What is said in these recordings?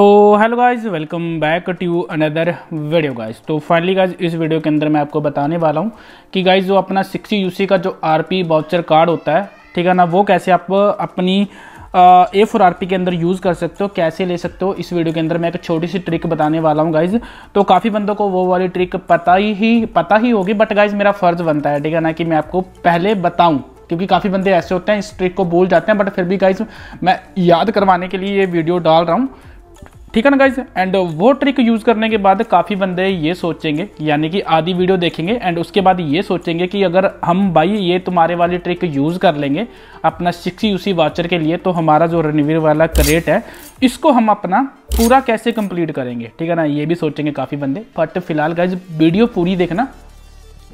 तो hello guys welcome back to another video guys तो finally guys इस video के अंदर मैं आपको बताने वाला हूँ कि गाइस जो अपना सिक्सटी यूसी का जो आरपी वाउचर कार्ड होता है ठीक है ना वो कैसे आप अपनी ए फोर आर पी के अंदर यूज़ कर सकते हो कैसे ले सकते हो इस वीडियो के अंदर मैं एक छोटी सी ट्रिक बताने वाला हूँ गाइज तो काफ़ी बंदों को वो वाली ट्रिक पता ही पता ही होगी बट गाइज मेरा फ़र्ज़ बनता है ठीक है ना कि मैं आपको पहले बताऊँ क्योंकि काफ़ी बंदे ऐसे होते हैं इस ट्रिक को भूल जाते हैं बट फिर भी गाइज मैं याद करवाने के लिए ये वीडियो डाल रहा हूँ ठीक है ना गाइज एंड वो ट्रिक यूज़ करने के बाद काफ़ी बंदे ये सोचेंगे यानी कि आधी वीडियो देखेंगे एंड उसके बाद ये सोचेंगे कि अगर हम भाई ये तुम्हारे वाली ट्रिक यूज़ कर लेंगे अपना सिक्स यूसी वाचर के लिए तो हमारा जो रनवीर वाला करेट है इसको हम अपना पूरा कैसे कंप्लीट करेंगे ठीक है ना ये भी सोचेंगे काफ़ी बंदे बट फिलहाल गाइज वीडियो पूरी देखना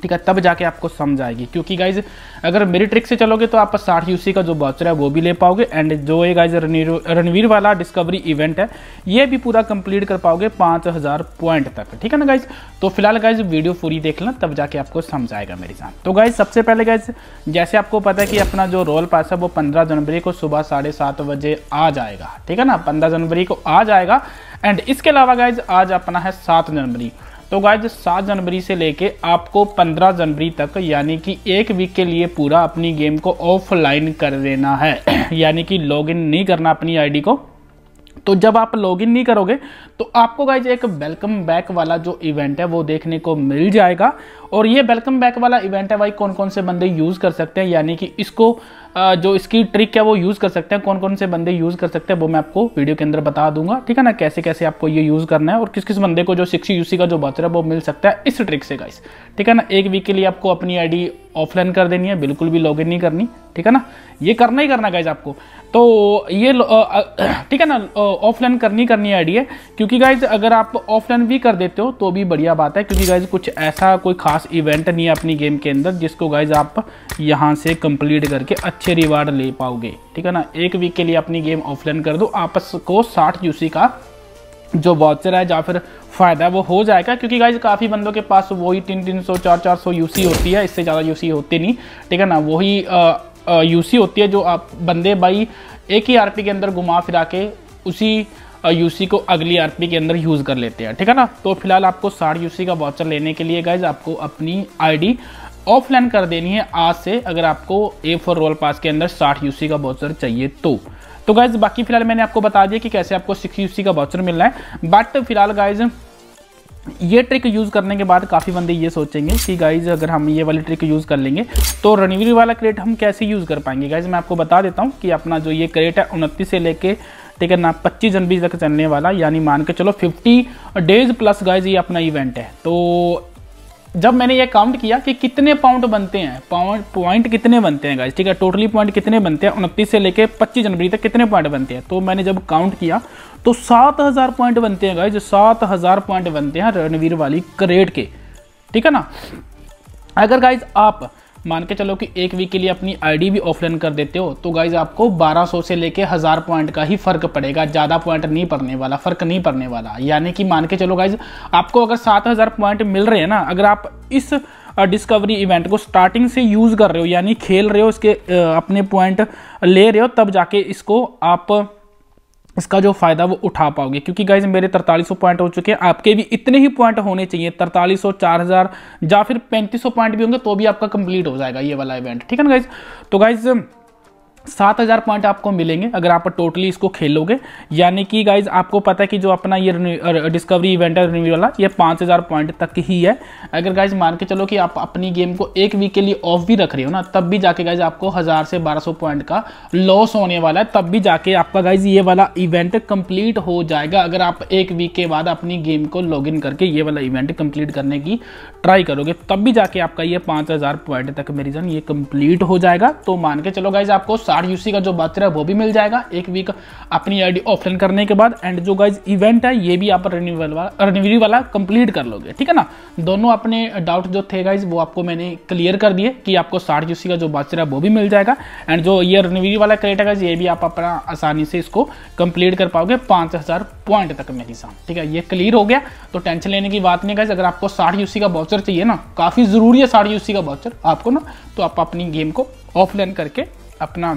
ठीक है तब जाके आपको समझ आएगी क्योंकि गाइज अगर मेरी ट्रिक से चलोगे तो आप साठ यूसी का जो बाउचर है वो भी ले पाओगे एंड जो ये गाइज रणवीर वाला डिस्कवरी इवेंट है ये भी पूरा कंप्लीट कर पाओगे पाँच हज़ार पॉइंट तक ठीक है ना गाइज तो फिलहाल गाइज वीडियो पूरी देख लेना तब जाके आपको समझ आएगा मेरे साथ तो गाइज सबसे पहले गाइज जैसे आपको पता है कि अपना जो रोल पास है वो पंद्रह जनवरी को सुबह साढ़े सात बजे आ जाएगा ठीक है ना पंद्रह जनवरी को आ जाएगा एंड इसके अलावा गाइज आज अपना है सात जनवरी तो गाइज सात जनवरी से लेके आपको पंद्रह जनवरी तक यानी कि एक वीक के लिए पूरा अपनी गेम को ऑफलाइन कर देना है यानी कि लॉगिन नहीं करना अपनी आईडी को तो जब आप लॉगिन नहीं करोगे तो आपको गाइज एक वेलकम बैक वाला जो इवेंट है वो देखने को मिल जाएगा और ये वेलकम बैक वाला इवेंट है भाई कौन कौन से बंदे यूज़ कर सकते हैं यानी कि इसको जो इसकी ट्रिक है वो यूज़ कर सकते हैं कौन कौन से बंदे यूज़ कर सकते हैं वो मैं आपको वीडियो के अंदर बता दूंगा ठीक है ना कैसे कैसे आपको ये यूज़ करना है और किस किस बंदे को जो सिक्स यूसी का जो बच रहा है वो मिल सकता है इस ट्रिक से गाइस ठीक है ना एक वीक के लिए आपको अपनी आई ऑफलाइन कर देनी है बिल्कुल भी लॉग नहीं करनी ठीक है ना ये करना ही करना गाइज आपको तो ये ठीक है ना ऑफलाइन करनी करनी आईडी है क्योंकि गाइज अगर आप ऑफलाइन भी कर देते हो तो भी बढ़िया बात है क्योंकि गाइज कुछ ऐसा कोई खास इवेंट नहीं है अपनी गेम के अंदर जिसको गाइज आप यहाँ से कंप्लीट करके अच्छे रिवार्ड ले पाओगे ठीक है ना एक वीक के लिए अपनी गेम ऑफलाइन कर दो आपस को साठ यूसी का जो वाचर है या फिर फ़ायदा वो हो जाएगा क्योंकि गाइज काफ़ी बंदों के पास वही तीन तीन सौ चार चार सौ यू होती है इससे ज़्यादा यू होती नहीं ठीक है ना वही यू होती है जो आप बंदे भाई एक ही आर के अंदर घुमा फिरा के उसी यूसी को अगली आरपी के अंदर यूज़ कर लेते हैं ठीक है ना तो फिलहाल आपको साठ यूसी का वाचर लेने के लिए गाइज आपको अपनी आईडी ऑफलाइन कर देनी है आज से अगर आपको ए फोर रोल पास के अंदर साठ यूसी का वाचर चाहिए तो तो गाइज बाकी फिलहाल मैंने आपको बता दिया कि कैसे आपको सिक्स यूसी का वाचर मिलना है बट फिलहाल गाइज ये ट्रिक यूज़ करने के बाद काफ़ी बंदे ये सोचेंगे कि गाइज अगर हम ये वाली ट्रिक यूज़ कर लेंगे तो रनवीर वाला क्रेट हम कैसे यूज़ कर पाएंगे गाइज मैं आपको बता देता हूँ कि अपना जो ये क्रेट है उनतीस से लेके ठीक है ना पच्चीस जनवरी तक चलने वाला यानी मान के चलो फिफ्टी डेज प्लस गाइज ये अपना इवेंट है तो जब मैंने ये काउंट किया कि कितने पाउंड बनते हैं पाउंड पॉइंट कितने बनते हैं गाइज ठीक है टोटली पॉइंट कितने बनते हैं उनतीस से लेके पच्चीस जनवरी तक कितने पॉइंट बनते हैं तो मैंने जब काउंट किया तो 7000 पॉइंट बनते हैं गाइज 7000 पॉइंट बनते हैं रणवीर वाली करेट के ठीक है ना अगर गाइज आप मान के चलो कि एक वीक के लिए अपनी आईडी भी ऑफलाइन कर देते हो तो गाइज आपको 1200 से लेके हज़ार पॉइंट का ही फर्क पड़ेगा ज़्यादा पॉइंट नहीं पड़ने वाला फर्क नहीं पड़ने वाला यानी कि मान के चलो गाइज आपको अगर 7000 पॉइंट मिल रहे हैं ना अगर आप इस डिस्कवरी इवेंट को स्टार्टिंग से यूज़ कर रहे हो यानी खेल रहे हो इसके अपने पॉइंट ले रहे हो तब जाके इसको आप इसका जो फ़ायदा वो उठा पाओगे क्योंकि गाइज मेरे तरतालीस पॉइंट हो चुके हैं आपके भी इतने ही पॉइंट होने चाहिए चार हजार या फिर पैंतीस पॉइंट भी होंगे तो भी आपका कंप्लीट हो जाएगा ये वाला इवेंट ठीक है ना गाइज तो गाइज़ सात हज़ार पॉइंट आपको मिलेंगे अगर आप टोटली इसको खेलोगे यानी कि गाइज आपको पता है कि जो अपना ये डिस्कवरी इवेंट है रिन्यू वाला ये पाँच हज़ार पॉइंट तक ही है अगर गाइज मान के चलो कि आप अपनी गेम को एक वीक के लिए ऑफ भी रख रहे हो ना तब भी जाके गाइज आपको हज़ार से बारह सौ पॉइंट का लॉस होने वाला है तब भी जाके आपका गाइज ये वाला इवेंट कंप्लीट हो जाएगा अगर आप एक वीक के बाद अपनी गेम को लॉग इन करके ये वाला इवेंट कंप्लीट करने की ट्राई करोगे तब भी जाके आपका ये पाँच हज़ार पॉइंट तक मेरी जन ये कंप्लीट हो जाएगा तो मान के चलो गाइज आपको आरयूसी का जो बात है वो भी मिल जाएगा एक वीक अपनी आईडी ऑफलाइन करने के बाद एंड जो गाइज इवेंट है ये भी आप रिन्यूअल वाला वाला कंप्लीट कर लोगे ठीक है ना दोनों अपने डाउट जो थे गाइज वो आपको मैंने क्लियर कर दिए कि आपको साठ यूसी का जो बादशाह है वो भी मिल जाएगा एंड जो ये रिन्यूअल वाला क्रेट है ये भी आप अपना आसानी से इसको कंप्लीट कर पाओगे पाँच हज़ार पॉइंट तक मेरे साथ ठीक है ये क्लियर हो गया तो टेंशन लेने की बात नहीं गाइज अगर आपको साठ यूसी का बाउचर चाहिए ना काफ़ी ज़रूरी है साठ यूसी का बाउचर आपको ना तो आप अपनी गेम को ऑफलाइन करके अपना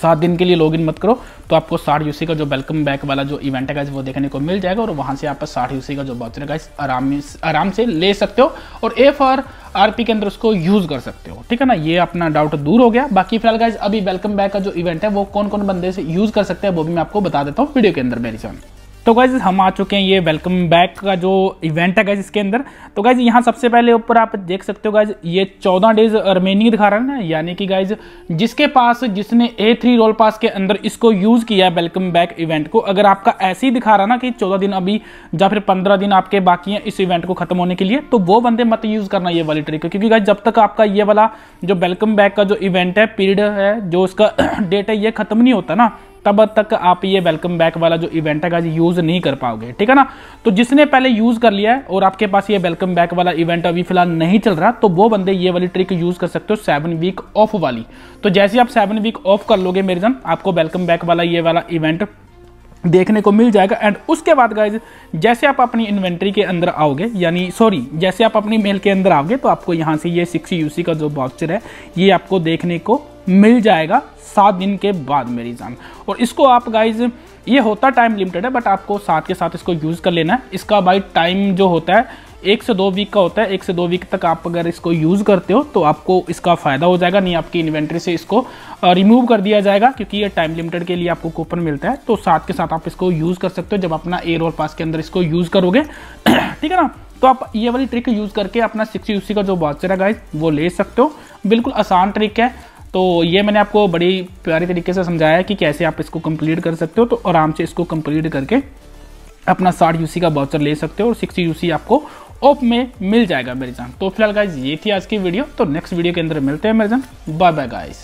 सात दिन के लिए लॉगिन मत करो तो आपको साठ यूसी का जो वेलकम बैक वाला जो इवेंट है गाइज वो देखने को मिल जाएगा और वहाँ से आप साठ यूसी का जो बाउचर है गाइज आराम आराम से ले सकते हो और एफ आर आर पी के अंदर उसको यूज़ कर सकते हो ठीक है ना ये अपना डाउट दूर हो गया बाकी फिलहाल गाइज अभी वेलकम बैक का जो इवेंट है वो कौन कौन बंदे से यूज़ कर सकते हैं वो भी मैं आपको बता देता हूँ वीडियो के अंदर मेरी सामने तो गाइज हम आ चुके हैं ये वेलकम बैक का जो इवेंट है गाइज इसके अंदर तो गाइज यहाँ सबसे पहले ऊपर आप देख सकते हो गाइज ये चौदह डेज रिमेनिंग दिखा रहा है ना यानी कि गाइज जिसके पास जिसने ए थ्री रोल पास के अंदर इसको यूज़ किया है वेलकम बैक इवेंट को अगर आपका ऐसे ही दिखा रहा ना कि चौदह दिन अभी या फिर पंद्रह दिन आपके बाकी हैं इस इवेंट को खत्म होने के लिए तो वो बंदे मत यूज़ करना ये वाली ट्रिक क्योंकि गाइज जब तक आपका ये वाला जो वेलकम बैक का जो इवेंट है पीरियड है जो उसका डेट है ये खत्म नहीं होता ना तब तक आप ये वेलकम बैक वाला जो इवेंट है गाइज यूज़ नहीं कर पाओगे ठीक है ना तो जिसने पहले यूज़ कर लिया है और आपके पास ये वेलकम बैक वाला इवेंट अभी फिलहाल नहीं चल रहा तो वो बंदे ये वाली ट्रिक यूज़ कर सकते हो सेवन वीक ऑफ वाली तो जैसे आप सेवन वीक ऑफ कर लोगे मेरे जन आपको वेलकम बैक वाला ये वाला इवेंट देखने को मिल जाएगा एंड उसके बाद गाइज जैसे आप अपनी इन्वेंट्री के अंदर आओगे यानी सॉरी जैसे आप अपनी मेल के अंदर आओगे तो आपको यहाँ से ये सिक्स यूसी का जो बॉक्चर है ये आपको देखने को मिल जाएगा सात दिन के बाद मेरी जान और इसको आप गाइज ये होता टाइम लिमिटेड है बट आपको साथ के साथ इसको यूज़ कर लेना है इसका बाई टाइम जो होता है एक से दो वीक का होता है एक से दो वीक तक आप अगर इसको यूज़ करते हो तो आपको इसका फ़ायदा हो जाएगा नहीं आपकी इन्वेंट्री से इसको रिमूव कर दिया जाएगा क्योंकि ये टाइम लिमिटेड के लिए आपको कूपन मिलता है तो साथ के साथ आप इसको यूज़ कर सकते हो जब अपना एयर और पास के अंदर इसको यूज़ करोगे ठीक है ना तो आप ये वाली ट्रिक यूज़ करके अपना सिक्स यू का जो वाचर है गाइज वो ले सकते हो बिल्कुल आसान ट्रिक है तो ये मैंने आपको बड़ी प्यारी तरीके से समझाया कि कैसे आप इसको कंप्लीट कर सकते हो तो आराम से इसको कंप्लीट करके अपना साठ यूसी का बाउचर ले सकते हो और सिक्सटी यूसी आपको ऑफ में मिल जाएगा मेरे जान तो फिलहाल गाइज ये थी आज की वीडियो तो नेक्स्ट वीडियो के अंदर मिलते हैं मेरे जान बाय बाय गाइज